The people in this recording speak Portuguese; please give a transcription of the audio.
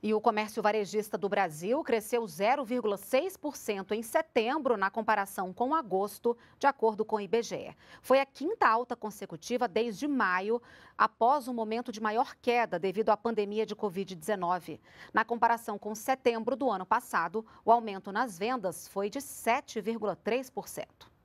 E o comércio varejista do Brasil cresceu 0,6% em setembro na comparação com agosto, de acordo com o IBGE. Foi a quinta alta consecutiva desde maio, após um momento de maior queda devido à pandemia de Covid-19. Na comparação com setembro do ano passado, o aumento nas vendas foi de 7,3%.